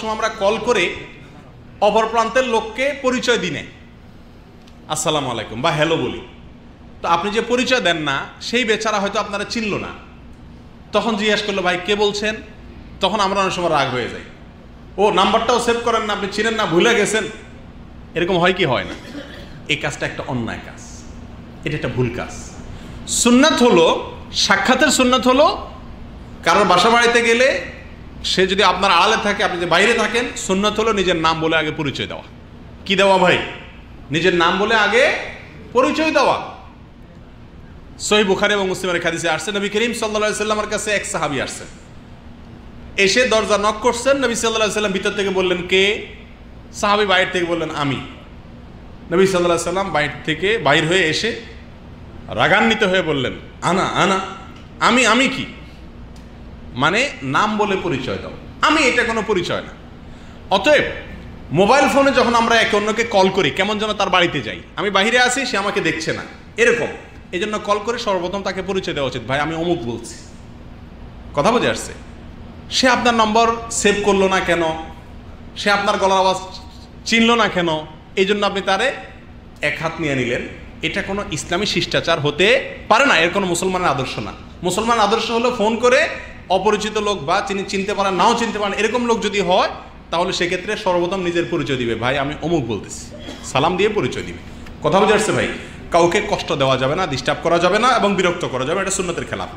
সময় আমরা কল করে অপর প্রান্তের লোককে পরিচয় দিনে আসসালামু আলাইকুম বা হ্যালো বলি তো আপনি যে পরিচয় দেন না সেই বেচারা হয়তো আপনারা চিনল না তখন জিজ্ঞেস করলো ভাই কে বলছেন তখন আমরা অনেক সময় রাগ হয়ে যাই ও নাম্বারটাও সেভ করেন না আপনি চিনেন না ভুলে গেছেন এরকম হয় কি হয় না এই কাজটা একটা অন্যায় কাজ এটা একটা ভুল কাজ সুন্নাত হলো সাক্ষাতের সুন্নাত হলো কারোর বাসা বাড়িতে গেলে সে যদি আপনার আড়ালে থাকে আপনি যদি বাইরে থাকেন সুন্নত হলো নিজের নাম বলে আগে পরিচয় দেওয়া কি দেওয়া ভাই নিজের নাম বলে আগে পরিচয় দেওয়া সহি বুখারি এবং মুসলিমের খাদিসে আসছে নবী করিম সাল্লা সাল্লামের কাছে এক সাহাবি আসছেন এসে দরজা নক করছেন নবী সাল্লা সাল্লাম ভিতর থেকে বললেন কে সাহাবি বাইর থেকে বললেন আমি নবী সাল্লা সাল্লাম বাইর থেকে বাইর হয়ে এসে রাগান্বিত হয়ে বললেন আনা আনা আমি আমি কি মানে নাম বলে পরিচয় দাও আমি এটা কোনো পরিচয় না অতএব মোবাইল ফোনে যখন আমরা একে অন্যকে কল করি কেমন যেন তার বাড়িতে যাই আমি বাহিরে আসি সে আমাকে দেখছে না এরকম এই জন্য কল করে সর্বপ্রথম তাকে পরিচয় দেওয়া উচিত ভাই আমি অমুক বলছি কথা বুঝে আসছে সে আপনার নম্বর সেভ করলো না কেন সে আপনার গলার আওয়াজ চিনল না কেন এই জন্য আপনি তারে এক হাত নিয়ে নিলেন এটা কোনো ইসলামী শিষ্টাচার হতে পারে না এর কোনো মুসলমানের আদর্শ না মুসলমান আদর্শ হলো ফোন করে অপরিচিত লোক বা তিনি চিনতে পারেন নাও চিনতে পারেন এরকম লোক যদি হয় তাহলে সেক্ষেত্রে সর্বপ্রথম নিজের পরিচয় দিবে ভাই আমি অমুক বলতেছি সালাম দিয়ে পরিচয় দিবে কথা বুঝে আসছে ভাই কাউকে কষ্ট দেওয়া যাবে না ডিস্টার্ব করা যাবে না এবং বিরক্ত করা যাবে এটা সুন্নতের খেলাফ